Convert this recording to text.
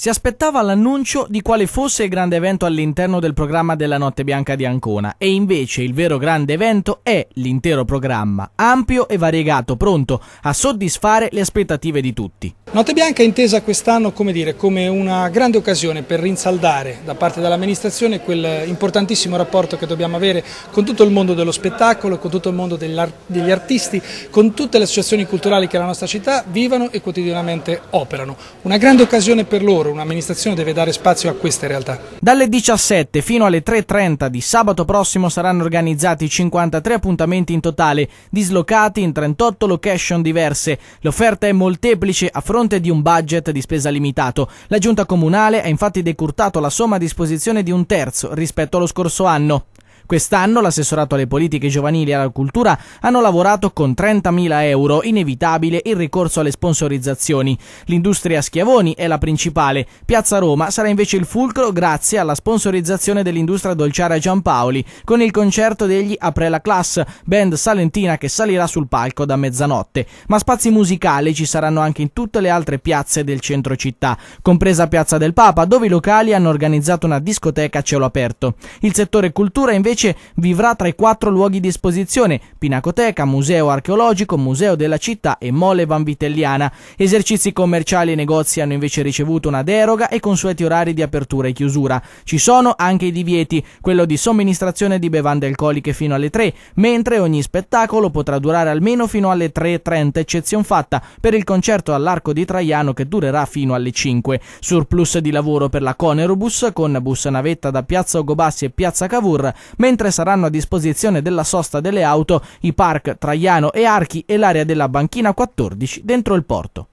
Si aspettava l'annuncio di quale fosse il grande evento all'interno del programma della Notte Bianca di Ancona e invece il vero grande evento è l'intero programma, ampio e variegato, pronto a soddisfare le aspettative di tutti. Notte Bianca è intesa quest'anno come, come, una grande occasione per rinsaldare da parte dell'amministrazione quel importantissimo rapporto che dobbiamo avere con tutto il mondo dello spettacolo, con tutto il mondo degli artisti, con tutte le associazioni culturali che la nostra città vivono e quotidianamente operano. Una grande occasione per loro lavoro, un'amministrazione deve dare spazio a queste realtà. Dalle 17 fino alle 3.30 di sabato prossimo saranno organizzati 53 appuntamenti in totale, dislocati in 38 location diverse. L'offerta è molteplice a fronte di un budget di spesa limitato. La giunta comunale ha infatti decurtato la somma a disposizione di un terzo rispetto allo scorso anno. Quest'anno l'assessorato alle politiche giovanili e alla cultura hanno lavorato con 30.000 euro, inevitabile il ricorso alle sponsorizzazioni. L'industria Schiavoni è la principale, Piazza Roma sarà invece il fulcro grazie alla sponsorizzazione dell'industria dolciaria Giampaoli, con il concerto degli Apre la Class, band salentina che salirà sul palco da mezzanotte. Ma spazi musicali ci saranno anche in tutte le altre piazze del centro città, compresa Piazza del Papa, dove i locali hanno organizzato una discoteca a cielo aperto. Il settore cultura invece invece vivrà tra i quattro luoghi di esposizione, Pinacoteca, Museo Archeologico, Museo della Città e Mole Vanvitelliana. Esercizi commerciali e negozi hanno invece ricevuto una deroga e consueti orari di apertura e chiusura. Ci sono anche i divieti, quello di somministrazione di bevande alcoliche fino alle 3, mentre ogni spettacolo potrà durare almeno fino alle 3.30, eccezion fatta per il concerto all'Arco di Traiano che durerà fino alle 5. Surplus di lavoro per la Conerobus con bus navetta da Piazza Ogobassi e Piazza Cavour, mentre saranno a disposizione della sosta delle auto i park Traiano e Archi e l'area della banchina 14 dentro il porto.